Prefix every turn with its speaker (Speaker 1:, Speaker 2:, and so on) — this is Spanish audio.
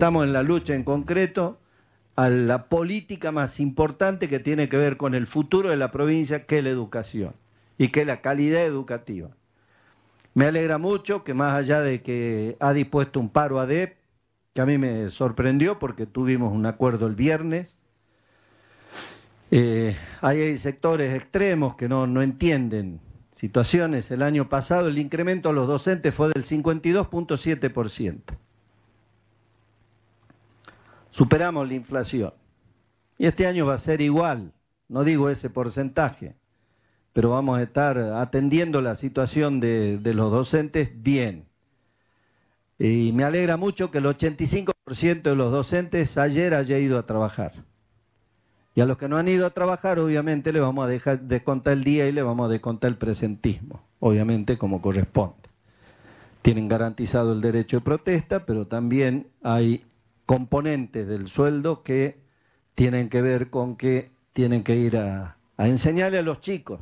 Speaker 1: estamos en la lucha en concreto a la política más importante que tiene que ver con el futuro de la provincia, que es la educación y que es la calidad educativa. Me alegra mucho que más allá de que ha dispuesto un paro ADEP, que a mí me sorprendió porque tuvimos un acuerdo el viernes, eh, hay sectores extremos que no, no entienden situaciones. El año pasado el incremento a los docentes fue del 52.7% superamos la inflación. Y este año va a ser igual, no digo ese porcentaje, pero vamos a estar atendiendo la situación de, los docentes bien. Y me alegra mucho que el 85% de los docentes ayer haya ido a trabajar. Y a los que no han ido a trabajar, obviamente le vamos a dejar descontar el día y le vamos a descontar el presentismo, obviamente como corresponde. Tienen garantizado el derecho de protesta, pero también hay componentes del sueldo que tienen que ver con que tienen que ir a, enseñarle a los chicos.